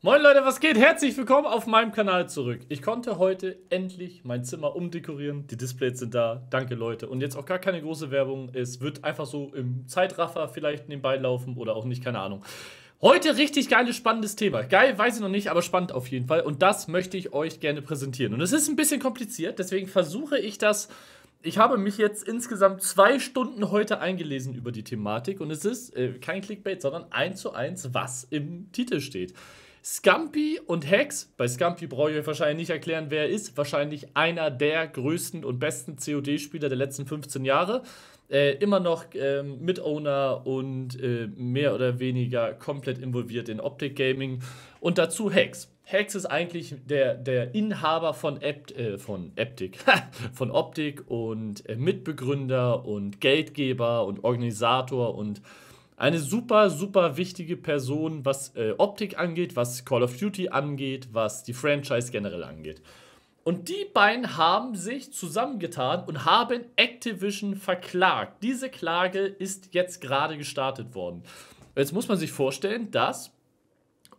Moin Leute, was geht? Herzlich willkommen auf meinem Kanal zurück. Ich konnte heute endlich mein Zimmer umdekorieren. Die Displays sind da. Danke Leute. Und jetzt auch gar keine große Werbung. Es wird einfach so im Zeitraffer vielleicht nebenbei laufen oder auch nicht, keine Ahnung. Heute richtig geiles, spannendes Thema. Geil, weiß ich noch nicht, aber spannend auf jeden Fall. Und das möchte ich euch gerne präsentieren. Und es ist ein bisschen kompliziert, deswegen versuche ich das. Ich habe mich jetzt insgesamt zwei Stunden heute eingelesen über die Thematik und es ist äh, kein Clickbait, sondern eins zu eins, was im Titel steht. Scampi und Hex, bei Scampi brauche ich euch wahrscheinlich nicht erklären, wer er ist, wahrscheinlich einer der größten und besten COD-Spieler der letzten 15 Jahre. Äh, immer noch äh, Mitowner und äh, mehr oder weniger komplett involviert in Optik Gaming. Und dazu Hex. Hex ist eigentlich der, der Inhaber von, Apt, äh, von Aptik, von Optik und äh, Mitbegründer und Geldgeber und Organisator und eine super, super wichtige Person, was äh, Optik angeht, was Call of Duty angeht, was die Franchise generell angeht. Und die beiden haben sich zusammengetan und haben Activision verklagt. Diese Klage ist jetzt gerade gestartet worden. Jetzt muss man sich vorstellen, dass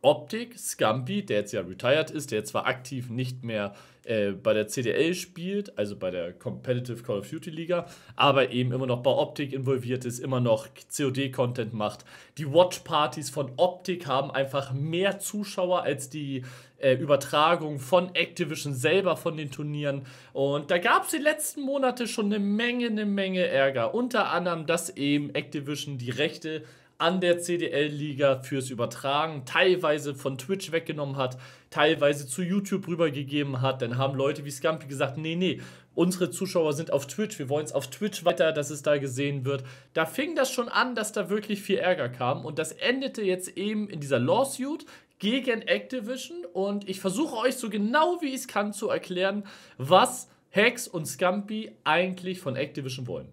Optik, Scampi, der jetzt ja retired ist, der jetzt zwar aktiv nicht mehr äh, bei der CDL spielt, also bei der Competitive Call of Duty Liga, aber eben immer noch bei Optik involviert ist, immer noch COD-Content macht. Die Watch-Partys von Optik haben einfach mehr Zuschauer als die äh, Übertragung von Activision selber von den Turnieren. Und da gab es die letzten Monate schon eine Menge, eine Menge Ärger. Unter anderem, dass eben Activision die Rechte an der CDL-Liga fürs Übertragen, teilweise von Twitch weggenommen hat, teilweise zu YouTube rübergegeben hat. Dann haben Leute wie Scampi gesagt, nee, nee, unsere Zuschauer sind auf Twitch, wir wollen es auf Twitch weiter, dass es da gesehen wird. Da fing das schon an, dass da wirklich viel Ärger kam und das endete jetzt eben in dieser Lawsuit gegen Activision und ich versuche euch so genau wie ich es kann zu erklären, was Hex und Scampi eigentlich von Activision wollen.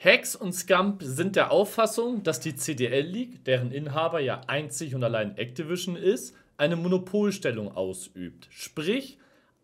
Hacks und Scump sind der Auffassung, dass die CDL League, deren Inhaber ja einzig und allein Activision ist, eine Monopolstellung ausübt. Sprich,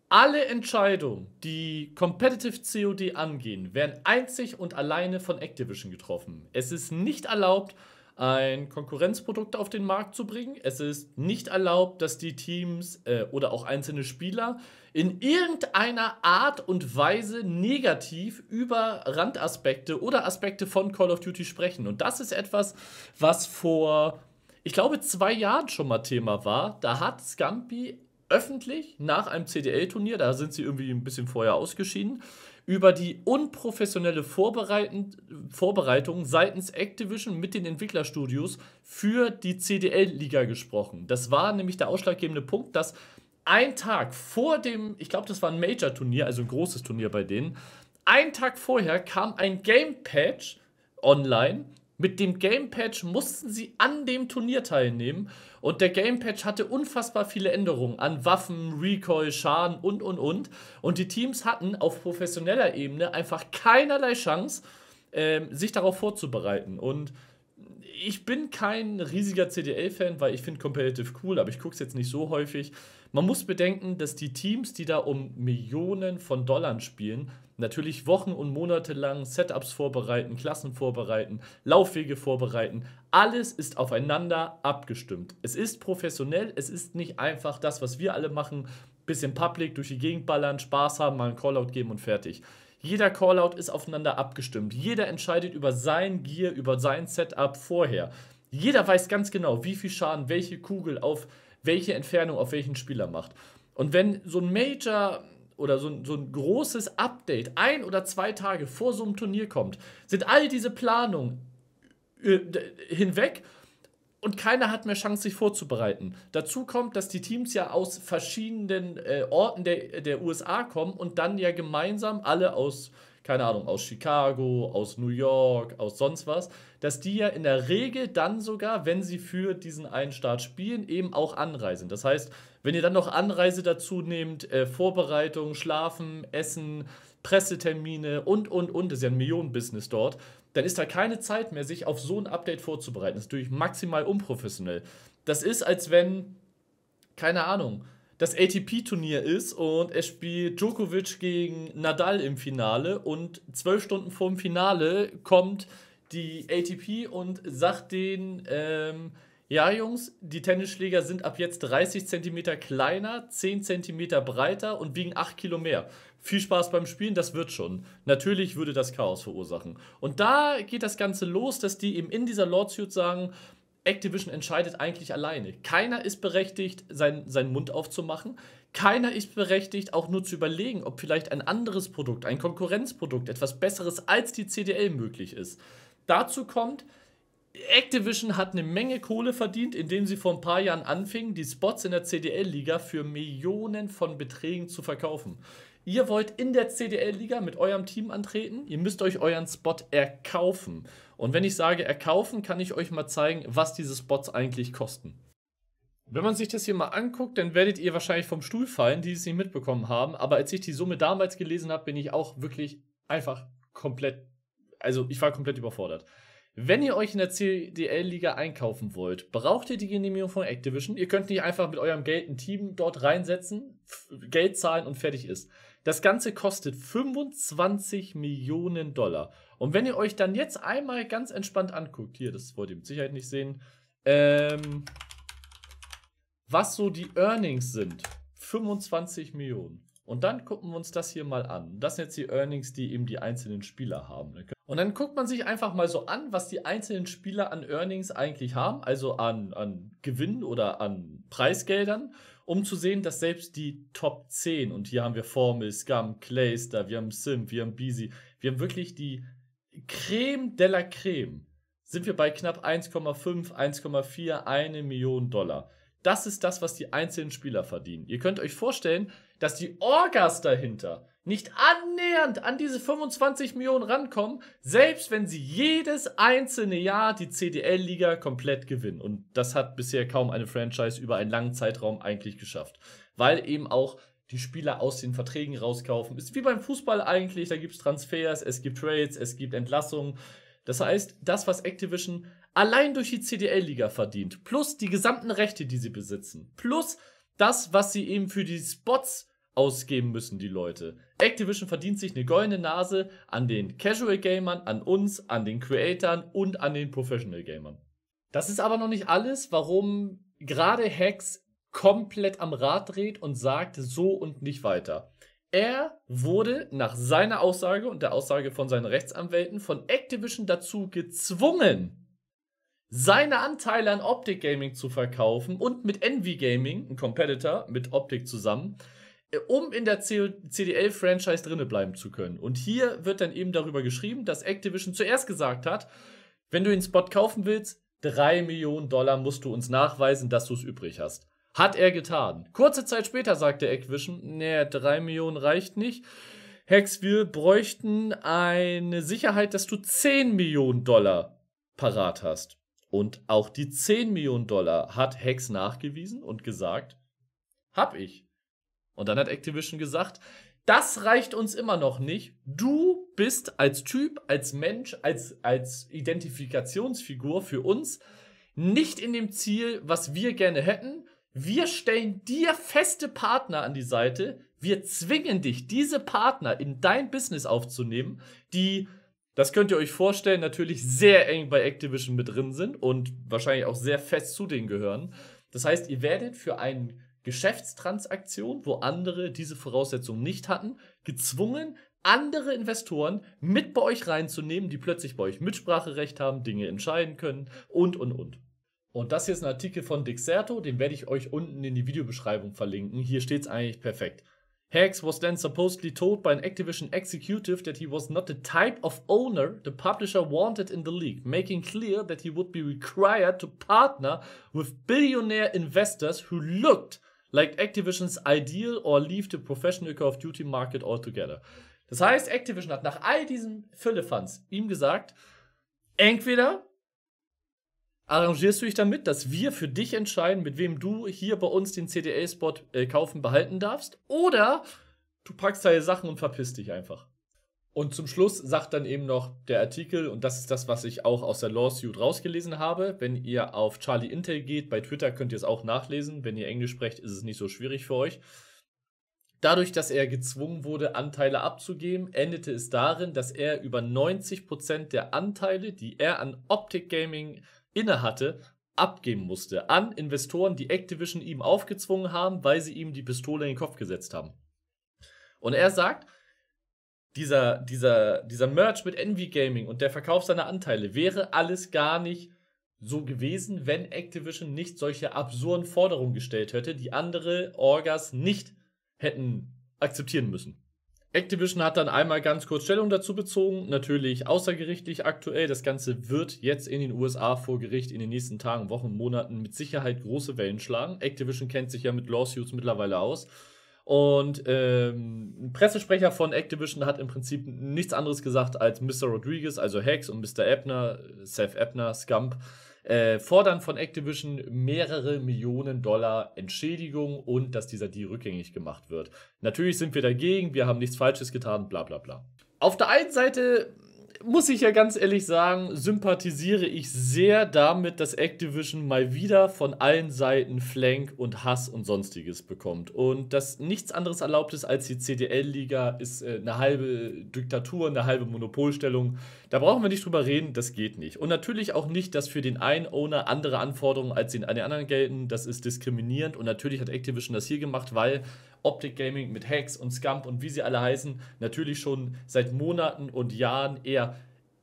alle Entscheidungen, die Competitive COD angehen, werden einzig und alleine von Activision getroffen. Es ist nicht erlaubt, ein Konkurrenzprodukt auf den Markt zu bringen. Es ist nicht erlaubt, dass die Teams äh, oder auch einzelne Spieler in irgendeiner Art und Weise negativ über Randaspekte oder Aspekte von Call of Duty sprechen. Und das ist etwas, was vor, ich glaube, zwei Jahren schon mal Thema war. Da hat Scampi öffentlich nach einem CDL-Turnier, da sind sie irgendwie ein bisschen vorher ausgeschieden, über die unprofessionelle Vorbereitung seitens Activision mit den Entwicklerstudios für die CDL-Liga gesprochen. Das war nämlich der ausschlaggebende Punkt, dass ein Tag vor dem, ich glaube, das war ein Major-Turnier, also ein großes Turnier bei denen, ein Tag vorher kam ein Game-Patch online mit dem Game Patch mussten sie an dem Turnier teilnehmen und der Game Patch hatte unfassbar viele Änderungen an Waffen, Recoil, Schaden und und und. Und die Teams hatten auf professioneller Ebene einfach keinerlei Chance, äh, sich darauf vorzubereiten. Und ich bin kein riesiger CDL-Fan, weil ich finde Competitive cool, aber ich gucke es jetzt nicht so häufig. Man muss bedenken, dass die Teams, die da um Millionen von Dollar spielen, natürlich Wochen und Monate lang Setups vorbereiten, Klassen vorbereiten, Laufwege vorbereiten. Alles ist aufeinander abgestimmt. Es ist professionell, es ist nicht einfach das, was wir alle machen, bisschen public durch die Gegend ballern, Spaß haben, mal einen Callout geben und fertig. Jeder Callout ist aufeinander abgestimmt. Jeder entscheidet über sein Gear, über sein Setup vorher. Jeder weiß ganz genau, wie viel Schaden welche Kugel auf welche Entfernung auf welchen Spieler macht. Und wenn so ein Major oder so ein, so ein großes Update ein oder zwei Tage vor so einem Turnier kommt, sind all diese Planungen äh, hinweg und keiner hat mehr Chance, sich vorzubereiten. Dazu kommt, dass die Teams ja aus verschiedenen äh, Orten der, der USA kommen und dann ja gemeinsam alle aus keine Ahnung, aus Chicago, aus New York, aus sonst was, dass die ja in der Regel dann sogar, wenn sie für diesen einen Start spielen, eben auch anreisen. Das heißt, wenn ihr dann noch Anreise dazu nehmt, äh, Vorbereitung, Schlafen, Essen, Pressetermine und, und, und, das ist ja ein Millionenbusiness dort, dann ist da keine Zeit mehr, sich auf so ein Update vorzubereiten. Das ist natürlich maximal unprofessionell. Das ist, als wenn, keine Ahnung, das ATP-Turnier ist und er spielt Djokovic gegen Nadal im Finale und zwölf Stunden vor dem Finale kommt die ATP und sagt den ähm, ja Jungs, die Tennisschläger sind ab jetzt 30 cm kleiner, 10 cm breiter und wiegen 8 Kilo mehr. Viel Spaß beim Spielen, das wird schon. Natürlich würde das Chaos verursachen. Und da geht das Ganze los, dass die eben in dieser Lordsuit sagen, Activision entscheidet eigentlich alleine. Keiner ist berechtigt, sein, seinen Mund aufzumachen. Keiner ist berechtigt, auch nur zu überlegen, ob vielleicht ein anderes Produkt, ein Konkurrenzprodukt, etwas Besseres als die CDL möglich ist. Dazu kommt, Activision hat eine Menge Kohle verdient, indem sie vor ein paar Jahren anfingen, die Spots in der CDL-Liga für Millionen von Beträgen zu verkaufen. Ihr wollt in der CDL-Liga mit eurem Team antreten, ihr müsst euch euren Spot erkaufen. Und wenn ich sage erkaufen, kann ich euch mal zeigen, was diese Spots eigentlich kosten. Wenn man sich das hier mal anguckt, dann werdet ihr wahrscheinlich vom Stuhl fallen, die es nicht mitbekommen haben. Aber als ich die Summe damals gelesen habe, bin ich auch wirklich einfach komplett, also ich war komplett überfordert. Wenn ihr euch in der CDL-Liga einkaufen wollt, braucht ihr die Genehmigung von Activision. Ihr könnt nicht einfach mit eurem Geld ein Team dort reinsetzen, Geld zahlen und fertig ist. Das Ganze kostet 25 Millionen Dollar. Und wenn ihr euch dann jetzt einmal ganz entspannt anguckt, hier, das wollt ihr mit Sicherheit nicht sehen, ähm, was so die Earnings sind. 25 Millionen. Und dann gucken wir uns das hier mal an. Das sind jetzt die Earnings, die eben die einzelnen Spieler haben. Und dann guckt man sich einfach mal so an, was die einzelnen Spieler an Earnings eigentlich haben, also an, an Gewinn oder an Preisgeldern, um zu sehen, dass selbst die Top 10, und hier haben wir Formel, Scum, Clayster, wir haben Sim, wir haben Beasy, wir haben wirklich die Creme de la Creme, sind wir bei knapp 1,5, 1,4, eine Million Dollar. Das ist das, was die einzelnen Spieler verdienen. Ihr könnt euch vorstellen, dass die Orgas dahinter nicht annähernd an diese 25 Millionen rankommen, selbst wenn sie jedes einzelne Jahr die CDL-Liga komplett gewinnen. Und das hat bisher kaum eine Franchise über einen langen Zeitraum eigentlich geschafft, weil eben auch die Spieler aus den Verträgen rauskaufen. Ist wie beim Fußball eigentlich, da gibt es Transfers, es gibt Trades, es gibt Entlassungen. Das heißt, das, was Activision allein durch die CDL-Liga verdient, plus die gesamten Rechte, die sie besitzen, plus das, was sie eben für die Spots ausgeben müssen, die Leute. Activision verdient sich eine goldene Nase an den Casual Gamern, an uns, an den Creatoren und an den Professional Gamern. Das ist aber noch nicht alles, warum gerade Hex komplett am Rad dreht und sagt so und nicht weiter. Er wurde nach seiner Aussage und der Aussage von seinen Rechtsanwälten von Activision dazu gezwungen, seine Anteile an Optic Gaming zu verkaufen und mit Envy Gaming, ein Competitor mit Optic zusammen, um in der CDL-Franchise drinne bleiben zu können. Und hier wird dann eben darüber geschrieben, dass Activision zuerst gesagt hat, wenn du den Spot kaufen willst, 3 Millionen Dollar musst du uns nachweisen, dass du es übrig hast. Hat er getan. Kurze Zeit später sagte Activision, nee, 3 Millionen reicht nicht. Hex, wir bräuchten eine Sicherheit, dass du 10 Millionen Dollar parat hast. Und auch die 10 Millionen Dollar hat Hex nachgewiesen und gesagt, hab ich. Und dann hat Activision gesagt, das reicht uns immer noch nicht. Du bist als Typ, als Mensch, als, als Identifikationsfigur für uns nicht in dem Ziel, was wir gerne hätten. Wir stellen dir feste Partner an die Seite. Wir zwingen dich, diese Partner in dein Business aufzunehmen, die, das könnt ihr euch vorstellen, natürlich sehr eng bei Activision mit drin sind und wahrscheinlich auch sehr fest zu denen gehören. Das heißt, ihr werdet für einen Geschäftstransaktion, wo andere diese Voraussetzungen nicht hatten, gezwungen, andere Investoren mit bei euch reinzunehmen, die plötzlich bei euch Mitspracherecht haben, Dinge entscheiden können und, und, und. Und das hier ist ein Artikel von Dixerto, den werde ich euch unten in die Videobeschreibung verlinken. Hier steht es eigentlich perfekt. Hacks was then supposedly told by an Activision executive that he was not the type of owner the publisher wanted in the league, making clear that he would be required to partner with billionaire investors who looked like Activision's ideal or leave the professional Call of Duty market altogether. Das heißt, Activision hat nach all diesen Füllefanz ihm gesagt, entweder arrangierst du dich damit, dass wir für dich entscheiden, mit wem du hier bei uns den CDA-Spot äh, kaufen, behalten darfst, oder du packst deine Sachen und verpisst dich einfach. Und zum Schluss sagt dann eben noch der Artikel, und das ist das, was ich auch aus der Lawsuit rausgelesen habe. Wenn ihr auf Charlie Intel geht, bei Twitter könnt ihr es auch nachlesen. Wenn ihr Englisch sprecht, ist es nicht so schwierig für euch. Dadurch, dass er gezwungen wurde, Anteile abzugeben, endete es darin, dass er über 90% der Anteile, die er an Optic Gaming innehatte, abgeben musste. An Investoren, die Activision ihm aufgezwungen haben, weil sie ihm die Pistole in den Kopf gesetzt haben. Und er sagt, dieser, dieser, dieser Merch mit Envy Gaming und der Verkauf seiner Anteile wäre alles gar nicht so gewesen, wenn Activision nicht solche absurden Forderungen gestellt hätte, die andere Orgas nicht hätten akzeptieren müssen. Activision hat dann einmal ganz kurz Stellung dazu bezogen, natürlich außergerichtlich aktuell. Das Ganze wird jetzt in den USA vor Gericht in den nächsten Tagen, Wochen, Monaten mit Sicherheit große Wellen schlagen. Activision kennt sich ja mit Lawsuits mittlerweile aus. Und ähm, ein Pressesprecher von Activision hat im Prinzip nichts anderes gesagt als Mr. Rodriguez, also Hex und Mr. Ebner, Seth Ebner, Scump, äh, fordern von Activision mehrere Millionen Dollar Entschädigung und dass dieser Deal rückgängig gemacht wird. Natürlich sind wir dagegen, wir haben nichts Falsches getan, bla bla bla. Auf der einen Seite muss ich ja ganz ehrlich sagen, sympathisiere ich sehr damit, dass Activision mal wieder von allen Seiten Flank und Hass und sonstiges bekommt. Und dass nichts anderes erlaubt ist als die CDL-Liga, ist äh, eine halbe Diktatur, eine halbe Monopolstellung. Da brauchen wir nicht drüber reden, das geht nicht. Und natürlich auch nicht, dass für den einen Owner andere Anforderungen als den anderen gelten. Das ist diskriminierend. Und natürlich hat Activision das hier gemacht, weil Optik Gaming mit Hex und Scump und wie sie alle heißen, natürlich schon seit Monaten und Jahren eher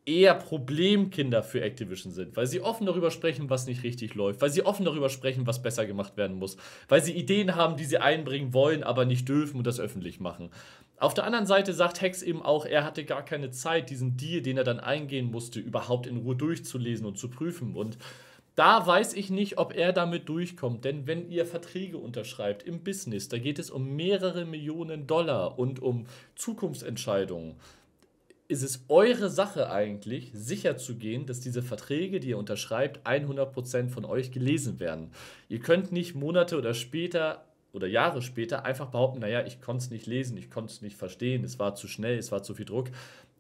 eher Problemkinder für Activision sind, weil sie offen darüber sprechen, was nicht richtig läuft, weil sie offen darüber sprechen, was besser gemacht werden muss, weil sie Ideen haben, die sie einbringen wollen, aber nicht dürfen und das öffentlich machen. Auf der anderen Seite sagt Hex eben auch, er hatte gar keine Zeit, diesen Deal, den er dann eingehen musste, überhaupt in Ruhe durchzulesen und zu prüfen und da weiß ich nicht, ob er damit durchkommt, denn wenn ihr Verträge unterschreibt im Business, da geht es um mehrere Millionen Dollar und um Zukunftsentscheidungen. Ist es eure Sache eigentlich, sicherzugehen, dass diese Verträge, die ihr unterschreibt, 100% von euch gelesen werden? Ihr könnt nicht Monate oder später oder Jahre später einfach behaupten, naja, ich konnte es nicht lesen, ich konnte es nicht verstehen, es war zu schnell, es war zu viel Druck.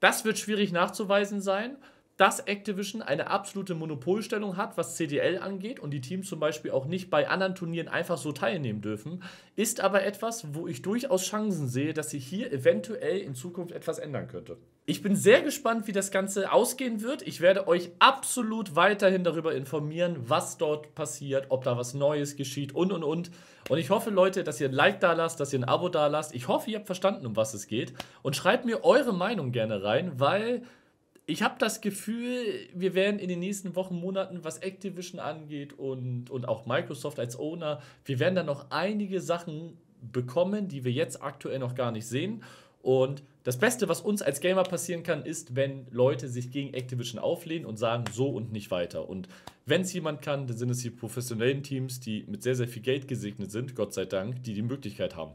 Das wird schwierig nachzuweisen sein dass Activision eine absolute Monopolstellung hat, was CDL angeht und die Teams zum Beispiel auch nicht bei anderen Turnieren einfach so teilnehmen dürfen, ist aber etwas, wo ich durchaus Chancen sehe, dass sich hier eventuell in Zukunft etwas ändern könnte. Ich bin sehr gespannt, wie das Ganze ausgehen wird. Ich werde euch absolut weiterhin darüber informieren, was dort passiert, ob da was Neues geschieht und und und. Und ich hoffe, Leute, dass ihr ein Like da lasst, dass ihr ein Abo da lasst. Ich hoffe, ihr habt verstanden, um was es geht. Und schreibt mir eure Meinung gerne rein, weil ich habe das Gefühl, wir werden in den nächsten Wochen, Monaten, was Activision angeht und, und auch Microsoft als Owner, wir werden da noch einige Sachen bekommen, die wir jetzt aktuell noch gar nicht sehen. Und das Beste, was uns als Gamer passieren kann, ist, wenn Leute sich gegen Activision auflehnen und sagen, so und nicht weiter. Und wenn es jemand kann, dann sind es die professionellen Teams, die mit sehr, sehr viel Geld gesegnet sind, Gott sei Dank, die die Möglichkeit haben.